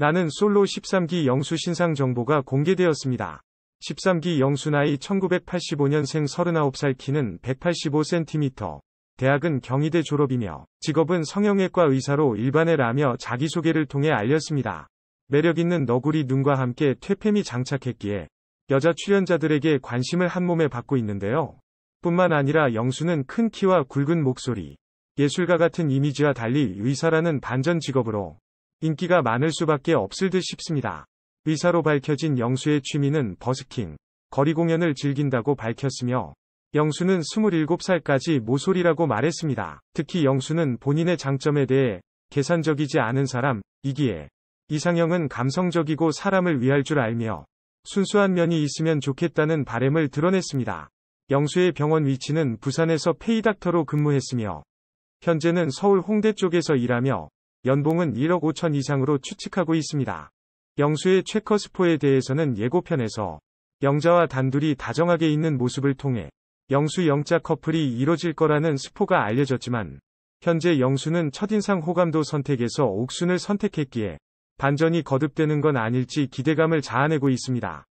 나는 솔로 13기 영수 신상 정보가 공개되었습니다. 13기 영수 나이 1985년생 39살 키는 185cm. 대학은 경희대 졸업이며 직업은 성형외과 의사로 일반애라며 자기소개를 통해 알렸습니다. 매력있는 너구리 눈과 함께 퇴폐미 장착했기에 여자 출연자들에게 관심을 한몸에 받고 있는데요. 뿐만 아니라 영수는 큰 키와 굵은 목소리, 예술가 같은 이미지와 달리 의사라는 반전 직업으로 인기가 많을 수밖에 없을 듯 싶습니다. 의사로 밝혀진 영수의 취미는 버스킹, 거리 공연을 즐긴다고 밝혔으며 영수는 27살까지 모솔이라고 말했습니다. 특히 영수는 본인의 장점에 대해 계산적이지 않은 사람이기에 이상형은 감성적이고 사람을 위할 줄 알며 순수한 면이 있으면 좋겠다는 바램을 드러냈습니다. 영수의 병원 위치는 부산에서 페이닥터로 근무했으며 현재는 서울 홍대 쪽에서 일하며 연봉은 1억 5천 이상으로 추측하고 있습니다. 영수의 최커스포에 대해서는 예고편에서 영자와 단둘이 다정하게 있는 모습을 통해 영수 영자 커플이 이뤄질 거라는 스포가 알려졌지만 현재 영수는 첫인상 호감도 선택에서 옥순을 선택했기에 반전이 거듭되는 건 아닐지 기대감을 자아내고 있습니다.